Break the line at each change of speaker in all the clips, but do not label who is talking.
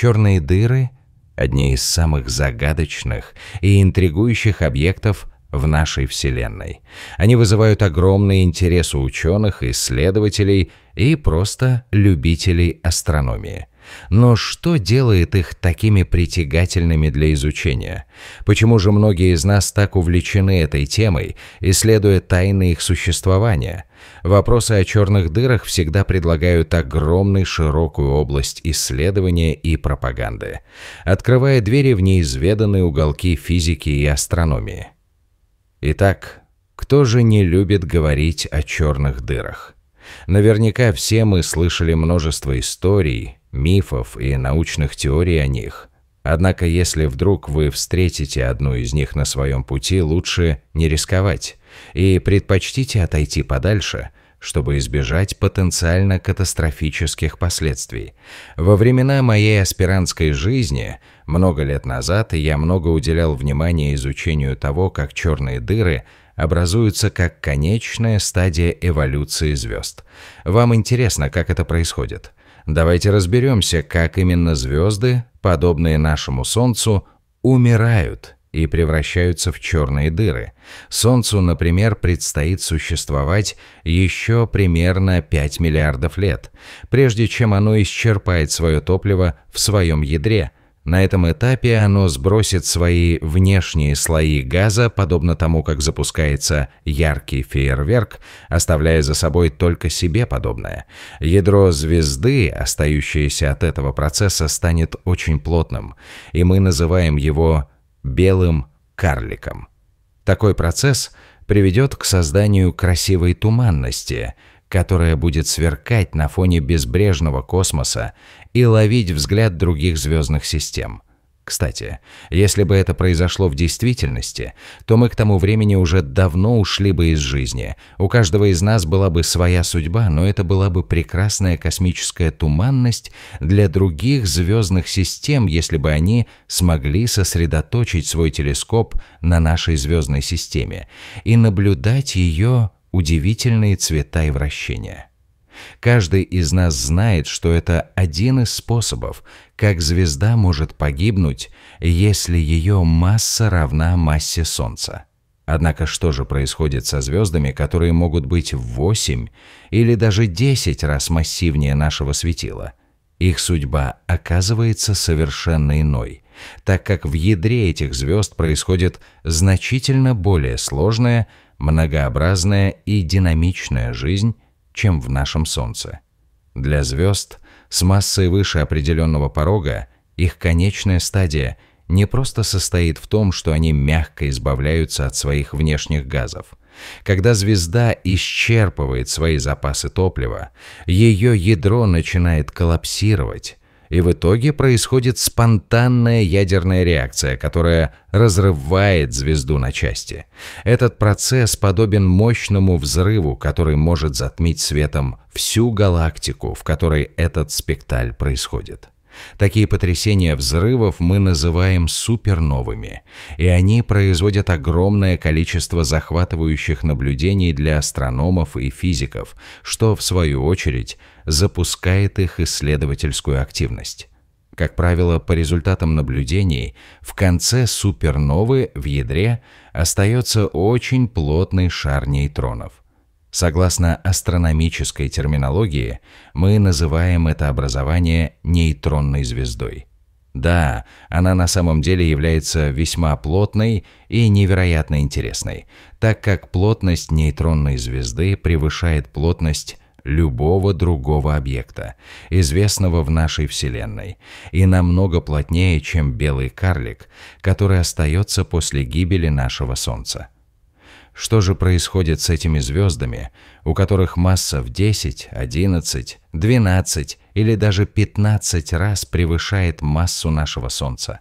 Черные дыры – одни из самых загадочных и интригующих объектов в нашей Вселенной. Они вызывают огромный интерес у ученых, исследователей и просто любителей астрономии. Но что делает их такими притягательными для изучения? Почему же многие из нас так увлечены этой темой, исследуя тайны их существования? Вопросы о черных дырах всегда предлагают огромный широкую область исследования и пропаганды, открывая двери в неизведанные уголки физики и астрономии. Итак, кто же не любит говорить о черных дырах? Наверняка все мы слышали множество историй, мифов и научных теорий о них. Однако, если вдруг вы встретите одну из них на своем пути, лучше не рисковать и предпочтите отойти подальше, чтобы избежать потенциально катастрофических последствий. Во времена моей аспирантской жизни, много лет назад, я много уделял внимания изучению того, как черные дыры образуются как конечная стадия эволюции звезд. Вам интересно, как это происходит? Давайте разберемся, как именно звезды, подобные нашему Солнцу, умирают и превращаются в черные дыры. Солнцу, например, предстоит существовать еще примерно 5 миллиардов лет, прежде чем оно исчерпает свое топливо в своем ядре – на этом этапе оно сбросит свои внешние слои газа, подобно тому, как запускается яркий фейерверк, оставляя за собой только себе подобное. Ядро звезды, остающееся от этого процесса, станет очень плотным, и мы называем его белым карликом. Такой процесс приведет к созданию красивой туманности, которая будет сверкать на фоне безбрежного космоса и ловить взгляд других звездных систем. Кстати, если бы это произошло в действительности, то мы к тому времени уже давно ушли бы из жизни. У каждого из нас была бы своя судьба, но это была бы прекрасная космическая туманность для других звездных систем, если бы они смогли сосредоточить свой телескоп на нашей звездной системе и наблюдать ее удивительные цвета и вращения. Каждый из нас знает, что это один из способов, как звезда может погибнуть, если ее масса равна массе Солнца. Однако что же происходит со звездами, которые могут быть в 8 или даже 10 раз массивнее нашего светила? Их судьба оказывается совершенно иной, так как в ядре этих звезд происходит значительно более сложное, многообразная и динамичная жизнь, чем в нашем Солнце. Для звезд с массой выше определенного порога их конечная стадия не просто состоит в том, что они мягко избавляются от своих внешних газов. Когда звезда исчерпывает свои запасы топлива, ее ядро начинает коллапсировать, и в итоге происходит спонтанная ядерная реакция, которая разрывает звезду на части. Этот процесс подобен мощному взрыву, который может затмить светом всю галактику, в которой этот спектакль происходит. Такие потрясения взрывов мы называем суперновыми, и они производят огромное количество захватывающих наблюдений для астрономов и физиков, что, в свою очередь, запускает их исследовательскую активность. Как правило, по результатам наблюдений, в конце суперновы в ядре остается очень плотный шар нейтронов – Согласно астрономической терминологии, мы называем это образование нейтронной звездой. Да, она на самом деле является весьма плотной и невероятно интересной, так как плотность нейтронной звезды превышает плотность любого другого объекта, известного в нашей Вселенной, и намного плотнее, чем белый карлик, который остается после гибели нашего Солнца. Что же происходит с этими звездами, у которых масса в 10, 11, 12 или даже 15 раз превышает массу нашего Солнца?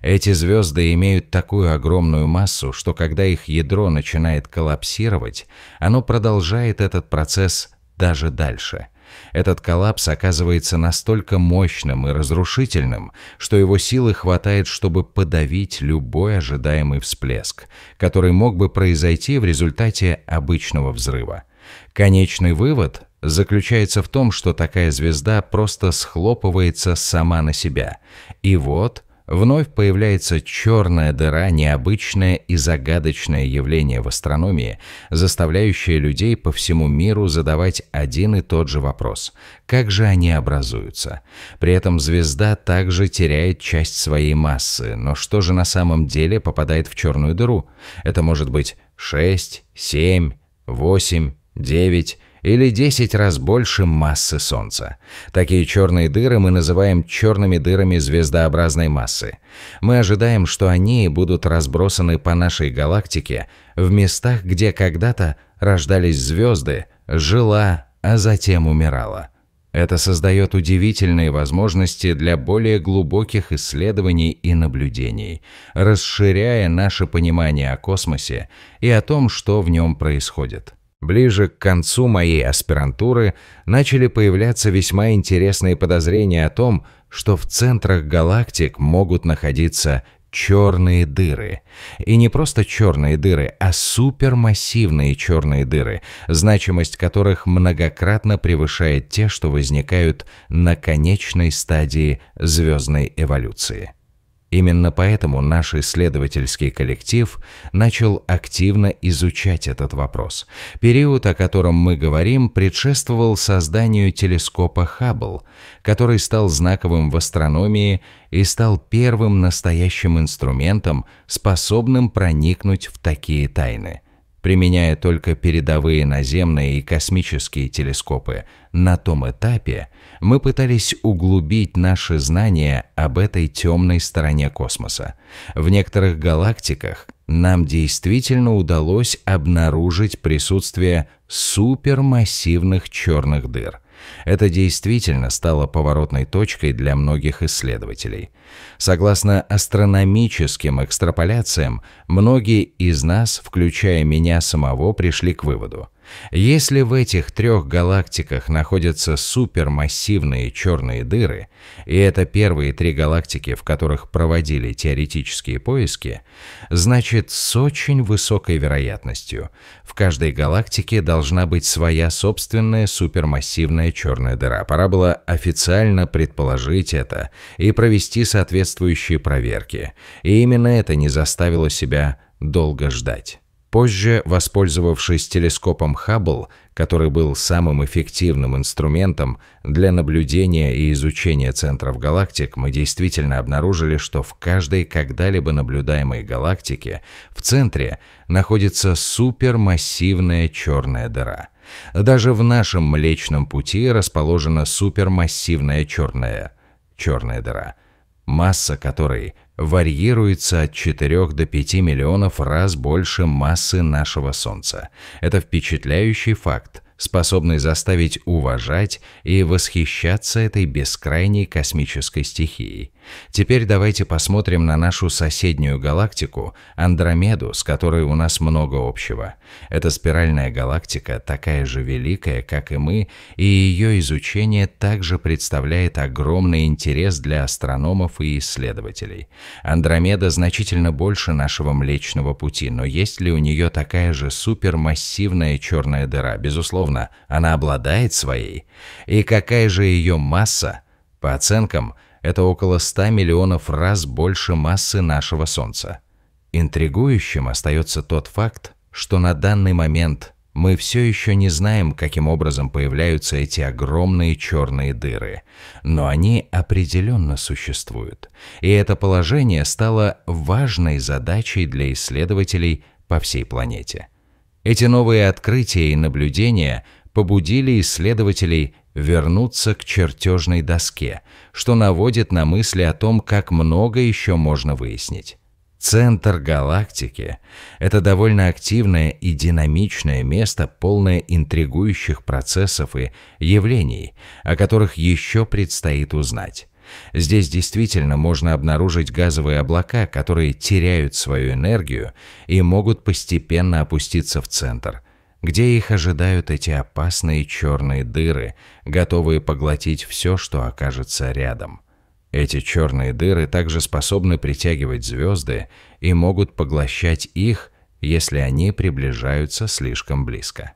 Эти звезды имеют такую огромную массу, что когда их ядро начинает коллапсировать, оно продолжает этот процесс даже дальше – этот коллапс оказывается настолько мощным и разрушительным, что его силы хватает, чтобы подавить любой ожидаемый всплеск, который мог бы произойти в результате обычного взрыва. Конечный вывод заключается в том, что такая звезда просто схлопывается сама на себя. И вот – вновь появляется черная дыра, необычное и загадочное явление в астрономии, заставляющее людей по всему миру задавать один и тот же вопрос – как же они образуются? При этом звезда также теряет часть своей массы, но что же на самом деле попадает в черную дыру? Это может быть 6, 7, 8, 9 или 10 раз больше массы Солнца. Такие черные дыры мы называем черными дырами звездообразной массы. Мы ожидаем, что они будут разбросаны по нашей галактике в местах, где когда-то рождались звезды, жила, а затем умирала. Это создает удивительные возможности для более глубоких исследований и наблюдений, расширяя наше понимание о космосе и о том, что в нем происходит. Ближе к концу моей аспирантуры начали появляться весьма интересные подозрения о том, что в центрах галактик могут находиться черные дыры. И не просто черные дыры, а супермассивные черные дыры, значимость которых многократно превышает те, что возникают на конечной стадии звездной эволюции. Именно поэтому наш исследовательский коллектив начал активно изучать этот вопрос. Период, о котором мы говорим, предшествовал созданию телескопа Хаббл, который стал знаковым в астрономии и стал первым настоящим инструментом, способным проникнуть в такие тайны – применяя только передовые наземные и космические телескопы, на том этапе мы пытались углубить наши знания об этой темной стороне космоса. В некоторых галактиках нам действительно удалось обнаружить присутствие супермассивных черных дыр – это действительно стало поворотной точкой для многих исследователей. Согласно астрономическим экстраполяциям, многие из нас, включая меня самого, пришли к выводу – если в этих трех галактиках находятся супермассивные черные дыры, и это первые три галактики, в которых проводили теоретические поиски, значит с очень высокой вероятностью в каждой галактике должна быть своя собственная супермассивная черная дыра. Пора было официально предположить это и провести соответствующие проверки. И именно это не заставило себя долго ждать. Позже, воспользовавшись телескопом Хаббл, который был самым эффективным инструментом для наблюдения и изучения центров галактик, мы действительно обнаружили, что в каждой когда-либо наблюдаемой галактике в центре находится супермассивная черная дыра. Даже в нашем Млечном Пути расположена супермассивная черная, черная дыра, масса которой – варьируется от 4 до 5 миллионов раз больше массы нашего Солнца. Это впечатляющий факт, способный заставить уважать и восхищаться этой бескрайней космической стихией – Теперь давайте посмотрим на нашу соседнюю галактику, Андромеду, с которой у нас много общего. Эта спиральная галактика такая же великая, как и мы, и ее изучение также представляет огромный интерес для астрономов и исследователей. Андромеда значительно больше нашего Млечного Пути, но есть ли у нее такая же супермассивная черная дыра? Безусловно, она обладает своей. И какая же ее масса? По оценкам – это около 100 миллионов раз больше массы нашего Солнца. Интригующим остается тот факт, что на данный момент мы все еще не знаем, каким образом появляются эти огромные черные дыры, но они определенно существуют, и это положение стало важной задачей для исследователей по всей планете. Эти новые открытия и наблюдения побудили исследователей вернуться к чертежной доске, что наводит на мысли о том, как много еще можно выяснить. Центр галактики – это довольно активное и динамичное место, полное интригующих процессов и явлений, о которых еще предстоит узнать. Здесь действительно можно обнаружить газовые облака, которые теряют свою энергию и могут постепенно опуститься в центр – где их ожидают эти опасные черные дыры, готовые поглотить все, что окажется рядом. Эти черные дыры также способны притягивать звезды и могут поглощать их, если они приближаются слишком близко.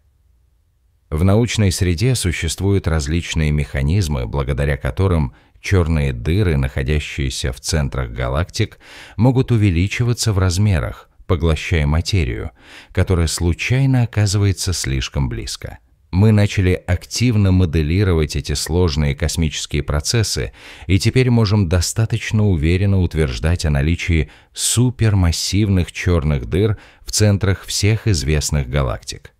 В научной среде существуют различные механизмы, благодаря которым черные дыры, находящиеся в центрах галактик, могут увеличиваться в размерах, поглощая материю, которая случайно оказывается слишком близко. Мы начали активно моделировать эти сложные космические процессы и теперь можем достаточно уверенно утверждать о наличии супермассивных черных дыр в центрах всех известных галактик.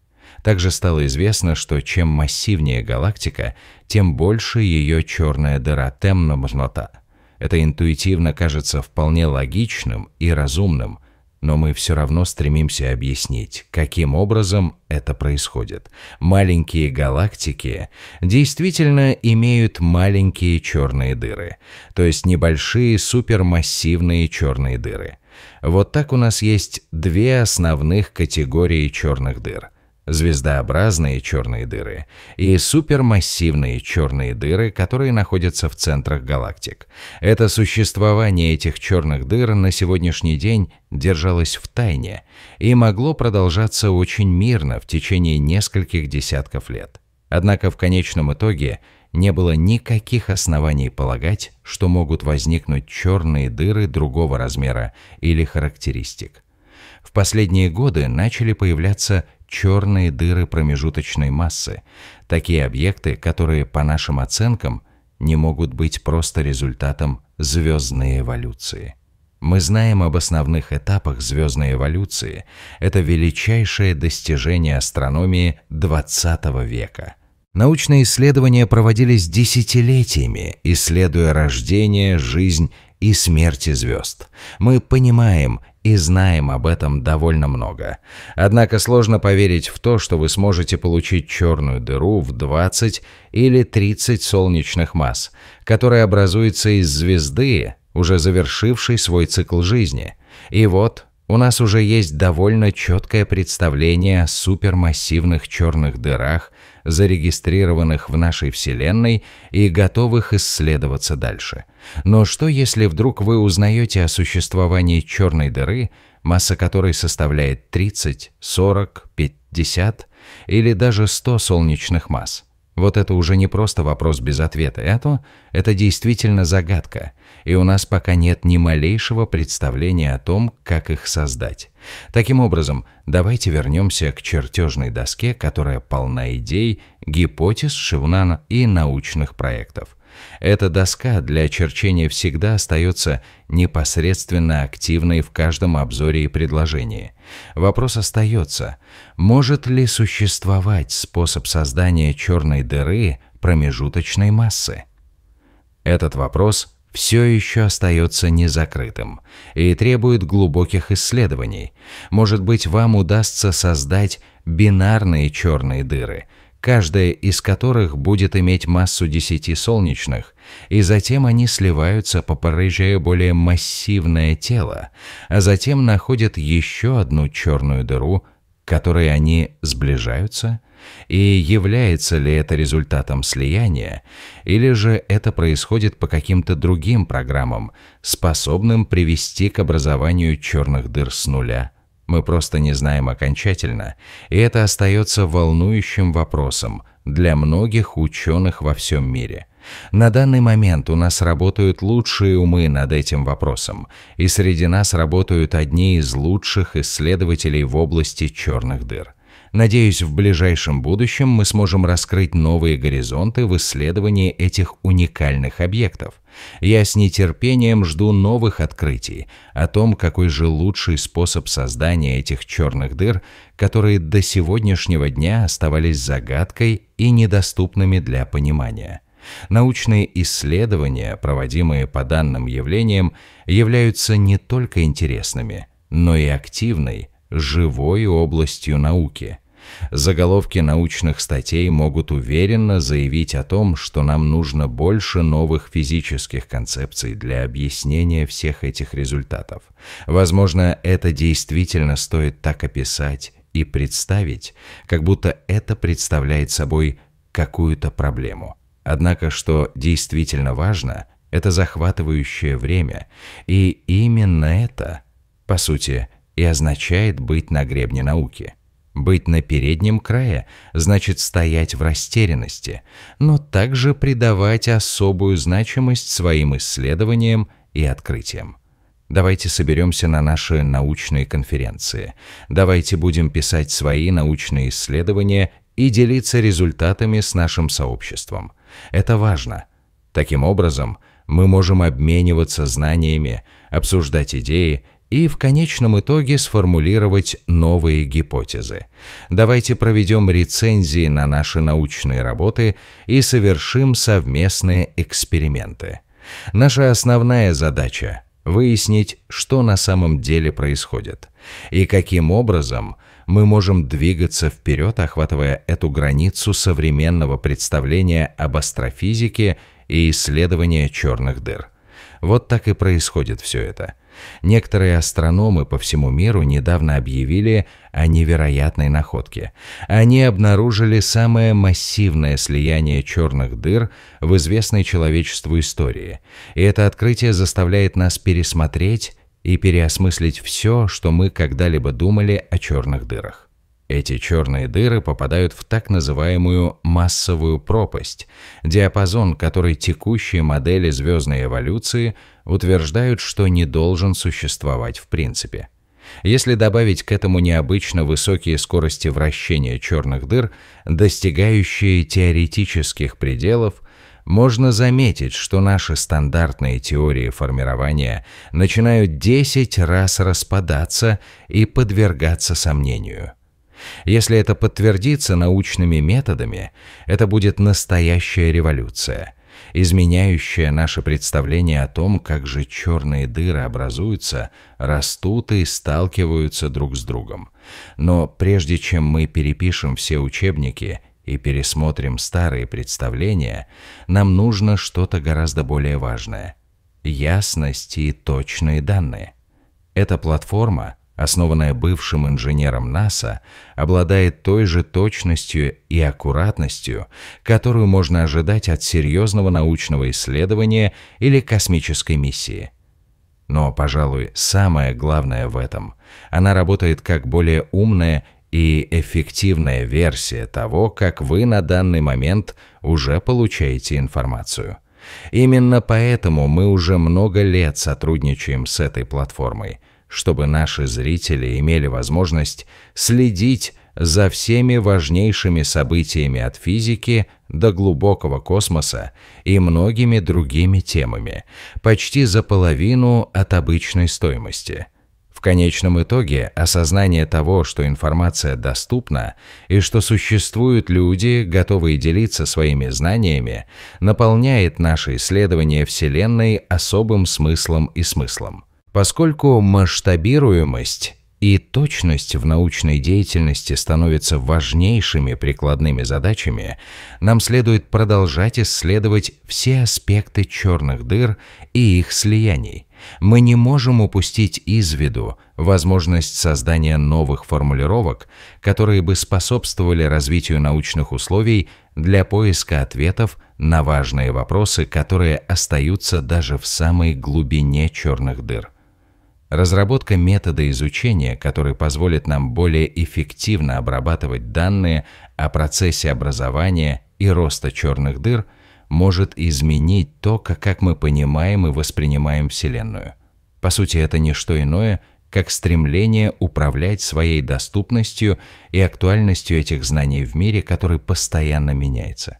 Также стало известно, что чем массивнее галактика, тем больше ее черная дыра темномзнота. Это интуитивно кажется вполне логичным и разумным – но мы все равно стремимся объяснить, каким образом это происходит. Маленькие галактики действительно имеют маленькие черные дыры, то есть небольшие супермассивные черные дыры. Вот так у нас есть две основных категории черных дыр – звездообразные черные дыры и супермассивные черные дыры, которые находятся в центрах галактик. Это существование этих черных дыр на сегодняшний день держалось в тайне и могло продолжаться очень мирно в течение нескольких десятков лет. Однако в конечном итоге не было никаких оснований полагать, что могут возникнуть черные дыры другого размера или характеристик. В последние годы начали появляться черные дыры промежуточной массы, такие объекты, которые, по нашим оценкам, не могут быть просто результатом звездной эволюции. Мы знаем об основных этапах звездной эволюции. Это величайшее достижение астрономии XX века. Научные исследования проводились десятилетиями, исследуя рождение, жизнь и смерти звезд. Мы понимаем и знаем об этом довольно много. Однако сложно поверить в то, что вы сможете получить черную дыру в 20 или 30 солнечных масс, которая образуется из звезды, уже завершившей свой цикл жизни. И вот у нас уже есть довольно четкое представление о супермассивных черных дырах зарегистрированных в нашей Вселенной и готовых исследоваться дальше. Но что если вдруг вы узнаете о существовании черной дыры, масса которой составляет 30, 40, 50 или даже 100 солнечных масс? Вот это уже не просто вопрос без ответа, это, это действительно загадка – и у нас пока нет ни малейшего представления о том, как их создать. Таким образом, давайте вернемся к чертежной доске, которая полна идей, гипотез Шивнана и научных проектов. Эта доска для черчения всегда остается непосредственно активной в каждом обзоре и предложении. Вопрос остается, может ли существовать способ создания черной дыры промежуточной массы? Этот вопрос все еще остается незакрытым и требует глубоких исследований. Может быть, вам удастся создать бинарные черные дыры, каждая из которых будет иметь массу десяти солнечных, и затем они сливаются, попорыжая более массивное тело, а затем находят еще одну черную дыру которой они сближаются, и является ли это результатом слияния, или же это происходит по каким-то другим программам, способным привести к образованию черных дыр с нуля. Мы просто не знаем окончательно, и это остается волнующим вопросом для многих ученых во всем мире – на данный момент у нас работают лучшие умы над этим вопросом, и среди нас работают одни из лучших исследователей в области черных дыр. Надеюсь, в ближайшем будущем мы сможем раскрыть новые горизонты в исследовании этих уникальных объектов. Я с нетерпением жду новых открытий о том, какой же лучший способ создания этих черных дыр, которые до сегодняшнего дня оставались загадкой и недоступными для понимания. Научные исследования, проводимые по данным явлениям, являются не только интересными, но и активной, живой областью науки. Заголовки научных статей могут уверенно заявить о том, что нам нужно больше новых физических концепций для объяснения всех этих результатов. Возможно, это действительно стоит так описать и представить, как будто это представляет собой какую-то проблему – Однако, что действительно важно, это захватывающее время, и именно это, по сути, и означает быть на гребне науки. Быть на переднем крае значит стоять в растерянности, но также придавать особую значимость своим исследованиям и открытиям. Давайте соберемся на наши научные конференции. Давайте будем писать свои научные исследования и делиться результатами с нашим сообществом – это важно. Таким образом, мы можем обмениваться знаниями, обсуждать идеи и в конечном итоге сформулировать новые гипотезы. Давайте проведем рецензии на наши научные работы и совершим совместные эксперименты. Наша основная задача – выяснить, что на самом деле происходит и каким образом – мы можем двигаться вперед, охватывая эту границу современного представления об астрофизике и исследования черных дыр. Вот так и происходит все это. Некоторые астрономы по всему миру недавно объявили о невероятной находке. Они обнаружили самое массивное слияние черных дыр в известной человечеству истории. И это открытие заставляет нас пересмотреть и переосмыслить все, что мы когда-либо думали о черных дырах. Эти черные дыры попадают в так называемую массовую пропасть, диапазон, который текущие модели звездной эволюции утверждают, что не должен существовать в принципе. Если добавить к этому необычно высокие скорости вращения черных дыр, достигающие теоретических пределов, можно заметить, что наши стандартные теории формирования начинают 10 раз распадаться и подвергаться сомнению. Если это подтвердится научными методами, это будет настоящая революция, изменяющая наше представление о том, как же черные дыры образуются, растут и сталкиваются друг с другом. Но прежде чем мы перепишем все учебники и пересмотрим старые представления, нам нужно что-то гораздо более важное – ясность и точные данные. Эта платформа, основанная бывшим инженером НАСА, обладает той же точностью и аккуратностью, которую можно ожидать от серьезного научного исследования или космической миссии – но, пожалуй, самое главное в этом – она работает как более умная и эффективная версия того, как вы на данный момент уже получаете информацию. Именно поэтому мы уже много лет сотрудничаем с этой платформой, чтобы наши зрители имели возможность следить за всеми важнейшими событиями от физики до глубокого космоса и многими другими темами, почти за половину от обычной стоимости конечном итоге осознание того, что информация доступна и что существуют люди, готовые делиться своими знаниями, наполняет наше исследование Вселенной особым смыслом и смыслом. Поскольку масштабируемость и точность в научной деятельности становится важнейшими прикладными задачами, нам следует продолжать исследовать все аспекты черных дыр и их слияний. Мы не можем упустить из виду возможность создания новых формулировок, которые бы способствовали развитию научных условий для поиска ответов на важные вопросы, которые остаются даже в самой глубине черных дыр. Разработка метода изучения, который позволит нам более эффективно обрабатывать данные о процессе образования и роста черных дыр, может изменить то, как мы понимаем и воспринимаем Вселенную. По сути, это не что иное, как стремление управлять своей доступностью и актуальностью этих знаний в мире, который постоянно меняется.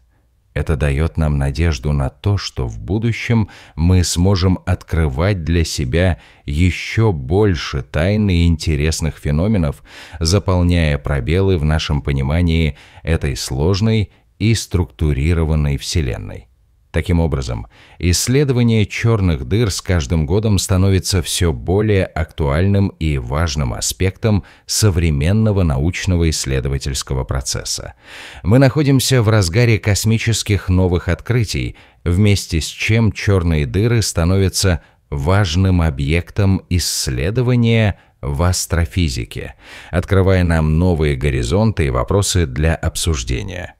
Это дает нам надежду на то, что в будущем мы сможем открывать для себя еще больше тайн и интересных феноменов, заполняя пробелы в нашем понимании этой сложной и структурированной Вселенной. Таким образом, исследование черных дыр с каждым годом становится все более актуальным и важным аспектом современного научного исследовательского процесса. Мы находимся в разгаре космических новых открытий, вместе с чем черные дыры становятся важным объектом исследования в астрофизике, открывая нам новые горизонты и вопросы для обсуждения.